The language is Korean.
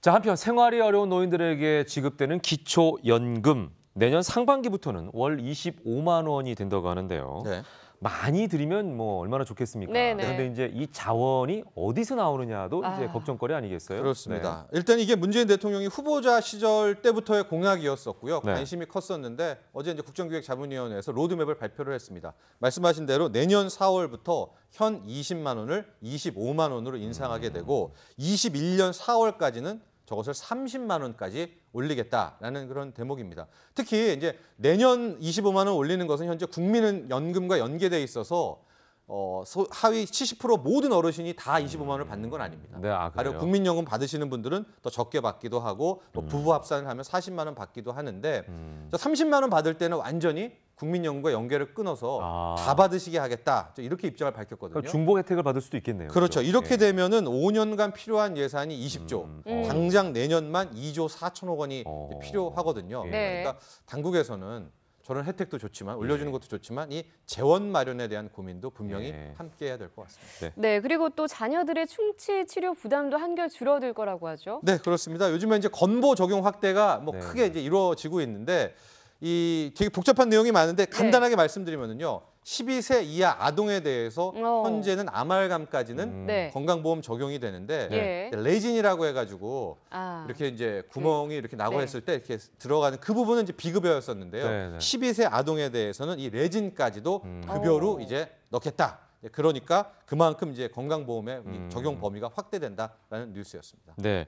자, 한편 생활이 어려운 노인들에게 지급되는 기초연금. 내년 상반기부터는 월 25만 원이 된다고 하는데요. 네. 많이 드리면 뭐 얼마나 좋겠습니까? 네네. 네. 그런데 이제 이 자원이 어디서 나오느냐도 아... 이제 걱정거리 아니겠어요? 그렇습니다. 네. 일단 이게 문재인 대통령이 후보자 시절 때부터의 공약이었었고요. 네. 관심이 컸었는데 어제 이제 국정기획자문위원회에서 로드맵을 발표를 했습니다. 말씀하신 대로 내년 4월부터 현 20만 원을 25만 원으로 인상하게 되고 21년 4월까지는 저것을 30만 원까지 올리겠다라는 그런 대목입니다. 특히 이제 내년 25만 원 올리는 것은 현재 국민은 연금과 연계돼 있어서 어, 하위 70% 모든 어르신이 다 25만 원을 받는 건 아닙니다. 네, 아, 그리고 국민연금 받으시는 분들은 더 적게 받기도 하고 또 음. 부부 합산을 하면 40만 원 받기도 하는데 음. 30만 원 받을 때는 완전히 국민연금과 연계를 끊어서 아. 다 받으시게 하겠다. 이렇게 입장을 밝혔거든요. 그러니까 중복 혜택을 받을 수도 있겠네요. 그렇죠. 그렇죠. 이렇게 예. 되면은 5년간 필요한 예산이 20조, 음. 음. 당장 내년만 2조 4천억 원이 어. 필요하거든요. 예. 네. 그러니까 당국에서는 저런 혜택도 좋지만 예. 올려주는 것도 좋지만 이 재원 마련에 대한 고민도 분명히 네. 예. 함께해야 될 것 같습니다. 네. 네. 그리고 또 자녀들의 충치 치료 부담도 한결 줄어들 거라고 하죠. 네, 그렇습니다. 요즘에 이제 건보 적용 확대가 뭐 네. 크게 이제 이루어지고 있는데 이 되게 복잡한 내용이 많은데 네. 간단하게 네. 말씀드리면은요. 12세 이하 아동에 대해서 어. 현재는 아말감까지는 음. 네. 건강보험 적용이 되는데 예. 네. 레진이라고 해가지고 아. 이렇게 이제 네. 구멍이 네. 이렇게 나고 네. 했을 때 이렇게 들어가는 그 부분은 이제 비급여였었는데요. 12세 아동에 대해서는 이 레진까지도 음. 급여로 오. 어. 이제 넣겠다. 그러니까 그만큼 이제 건강보험의 음. 적용 범위가 확대된다라는 뉴스였습니다. 네.